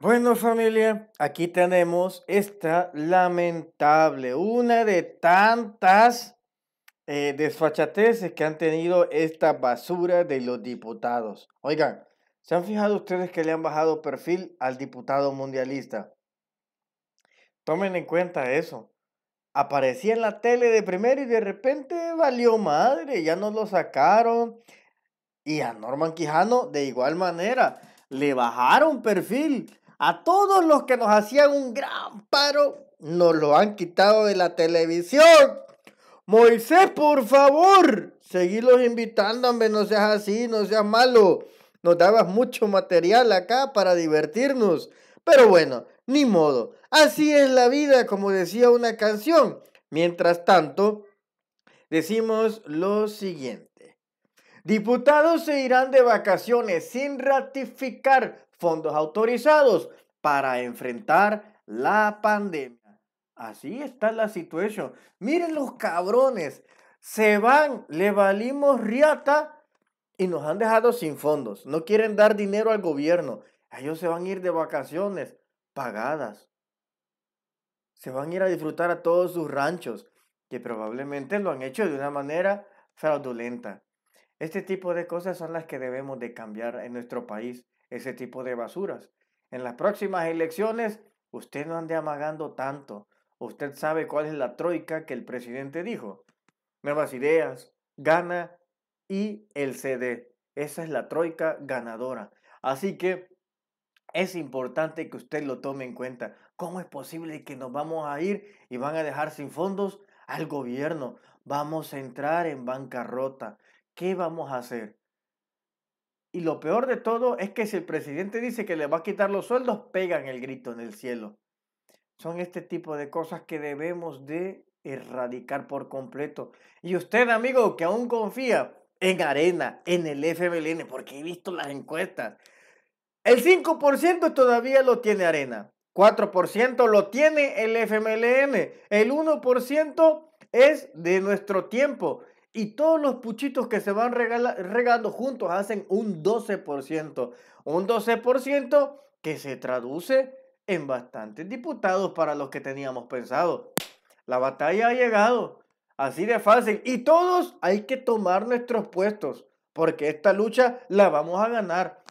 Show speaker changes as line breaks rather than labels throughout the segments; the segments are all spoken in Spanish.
Bueno familia, aquí tenemos esta lamentable, una de tantas eh, desfachateces que han tenido esta basura de los diputados. Oigan, ¿se han fijado ustedes que le han bajado perfil al diputado mundialista? Tomen en cuenta eso. Aparecía en la tele de primero y de repente valió madre, ya no lo sacaron. Y a Norman Quijano de igual manera, le bajaron perfil a todos los que nos hacían un gran paro, nos lo han quitado de la televisión. Moisés, por favor, seguirlos invitándome, no seas así, no seas malo. Nos dabas mucho material acá para divertirnos. Pero bueno, ni modo. Así es la vida, como decía una canción. Mientras tanto, decimos lo siguiente. Diputados se irán de vacaciones sin ratificar fondos autorizados para enfrentar la pandemia. Así está la situación. Miren los cabrones. Se van, le valimos riata y nos han dejado sin fondos. No quieren dar dinero al gobierno. Ellos se van a ir de vacaciones pagadas. Se van a ir a disfrutar a todos sus ranchos, que probablemente lo han hecho de una manera fraudulenta. Este tipo de cosas son las que debemos de cambiar en nuestro país, ese tipo de basuras. En las próximas elecciones, usted no ande amagando tanto. Usted sabe cuál es la troika que el presidente dijo. Nuevas ideas, gana y el CD. Esa es la troika ganadora. Así que es importante que usted lo tome en cuenta. ¿Cómo es posible que nos vamos a ir y van a dejar sin fondos al gobierno? Vamos a entrar en bancarrota. ¿qué vamos a hacer? Y lo peor de todo es que si el presidente dice que le va a quitar los sueldos, pegan el grito en el cielo. Son este tipo de cosas que debemos de erradicar por completo. Y usted, amigo, que aún confía en Arena, en el FMLN, porque he visto las encuestas. El 5% todavía lo tiene Arena, 4% lo tiene el FMLN, el 1% es de nuestro tiempo y todos los puchitos que se van regalando regando juntos hacen un 12%. Un 12% que se traduce en bastantes diputados para los que teníamos pensado. La batalla ha llegado. Así de fácil. Y todos hay que tomar nuestros puestos. Porque esta lucha la vamos a ganar.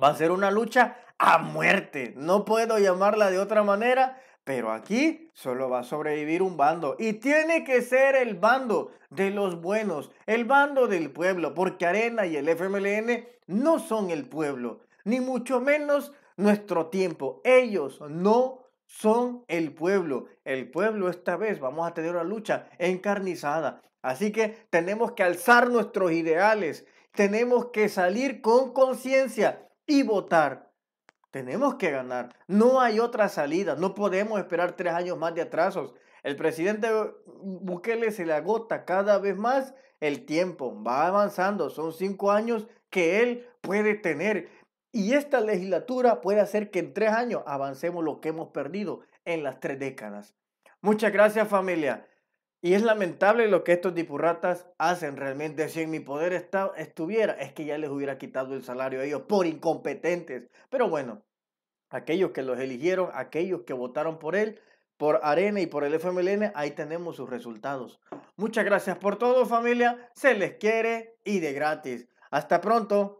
Va a ser una lucha a muerte. No puedo llamarla de otra manera pero aquí solo va a sobrevivir un bando y tiene que ser el bando de los buenos, el bando del pueblo, porque Arena y el FMLN no son el pueblo, ni mucho menos nuestro tiempo. Ellos no son el pueblo. El pueblo esta vez vamos a tener una lucha encarnizada. Así que tenemos que alzar nuestros ideales, tenemos que salir con conciencia y votar tenemos que ganar. No hay otra salida. No podemos esperar tres años más de atrasos. El presidente Bukele se le agota cada vez más el tiempo. Va avanzando. Son cinco años que él puede tener. Y esta legislatura puede hacer que en tres años avancemos lo que hemos perdido en las tres décadas. Muchas gracias familia. Y es lamentable lo que estos dipurratas hacen realmente. Si en mi poder estuviera, es que ya les hubiera quitado el salario a ellos por incompetentes. Pero bueno, aquellos que los eligieron, aquellos que votaron por él, por Arena y por el FMLN, ahí tenemos sus resultados. Muchas gracias por todo familia, se les quiere y de gratis. Hasta pronto.